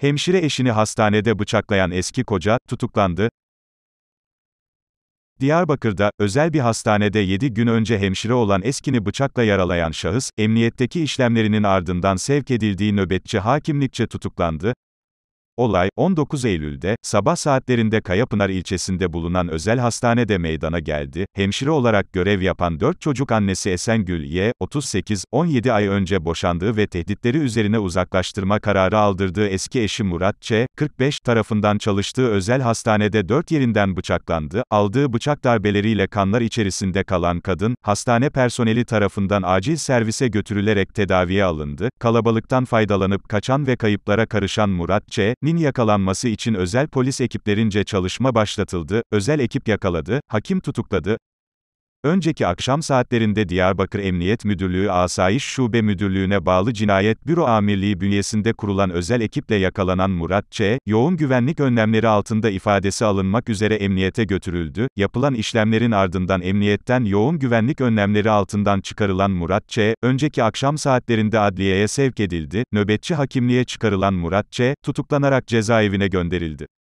Hemşire eşini hastanede bıçaklayan eski koca, tutuklandı. Diyarbakır'da, özel bir hastanede 7 gün önce hemşire olan eskini bıçakla yaralayan şahıs, emniyetteki işlemlerinin ardından sevk edildiği nöbetçi hakimlikçe tutuklandı. Olay, 19 Eylül'de, sabah saatlerinde Kayapınar ilçesinde bulunan özel hastanede meydana geldi. Hemşire olarak görev yapan 4 çocuk annesi Esengül Y, 38, 17 ay önce boşandığı ve tehditleri üzerine uzaklaştırma kararı aldırdığı eski eşi Murat Ç, 45 tarafından çalıştığı özel hastanede 4 yerinden bıçaklandı. Aldığı bıçak darbeleriyle kanlar içerisinde kalan kadın, hastane personeli tarafından acil servise götürülerek tedaviye alındı. Kalabalıktan faydalanıp kaçan ve kayıplara karışan Murat Ç, Akif'in yakalanması için özel polis ekiplerince çalışma başlatıldı, özel ekip yakaladı, hakim tutukladı, Önceki akşam saatlerinde Diyarbakır Emniyet Müdürlüğü Asayiş Şube Müdürlüğü'ne bağlı Cinayet Büro Amirliği bünyesinde kurulan özel ekiple yakalanan Murat Ç., yoğun güvenlik önlemleri altında ifadesi alınmak üzere emniyete götürüldü. Yapılan işlemlerin ardından emniyetten yoğun güvenlik önlemleri altından çıkarılan Murat Ç., önceki akşam saatlerinde adliyeye sevk edildi. Nöbetçi hakimliğe çıkarılan Murat Ç., tutuklanarak cezaevine gönderildi.